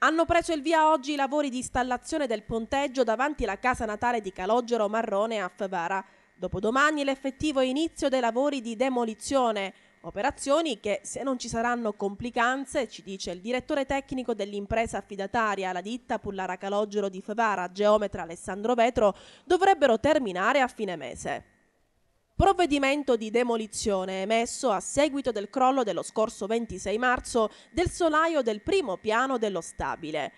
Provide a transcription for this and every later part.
Hanno preso il via oggi i lavori di installazione del ponteggio davanti alla casa natale di Calogero Marrone a Favara. Dopodomani l'effettivo inizio dei lavori di demolizione, operazioni che se non ci saranno complicanze, ci dice il direttore tecnico dell'impresa affidataria, alla ditta Pullara Calogero di Favara, geometra Alessandro Vetro, dovrebbero terminare a fine mese provvedimento di demolizione emesso a seguito del crollo dello scorso 26 marzo del solaio del primo piano dello stabile.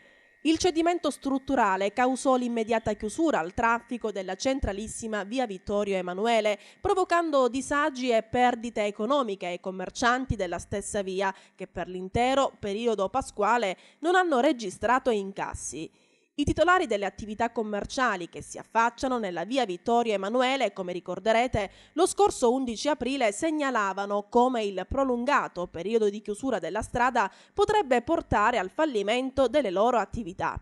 Il cedimento strutturale causò l'immediata chiusura al traffico della centralissima via Vittorio Emanuele, provocando disagi e perdite economiche ai commercianti della stessa via, che per l'intero periodo pasquale non hanno registrato incassi. I titolari delle attività commerciali che si affacciano nella via Vittorio Emanuele, come ricorderete, lo scorso 11 aprile segnalavano come il prolungato periodo di chiusura della strada potrebbe portare al fallimento delle loro attività.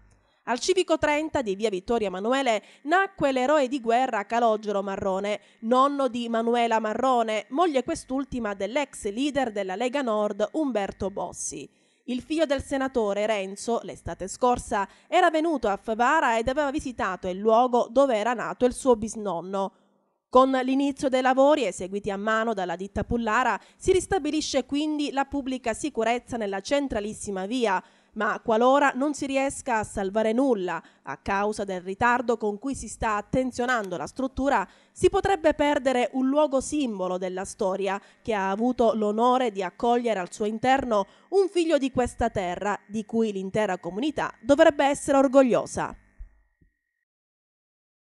Al civico 30 di via Vittorio Emanuele nacque l'eroe di guerra Calogero Marrone, nonno di Manuela Marrone, moglie quest'ultima dell'ex leader della Lega Nord Umberto Bossi. Il figlio del senatore Renzo, l'estate scorsa, era venuto a Favara ed aveva visitato il luogo dove era nato il suo bisnonno. Con l'inizio dei lavori eseguiti a mano dalla ditta Pullara si ristabilisce quindi la pubblica sicurezza nella centralissima via, ma qualora non si riesca a salvare nulla a causa del ritardo con cui si sta attenzionando la struttura, si potrebbe perdere un luogo simbolo della storia che ha avuto l'onore di accogliere al suo interno un figlio di questa terra di cui l'intera comunità dovrebbe essere orgogliosa.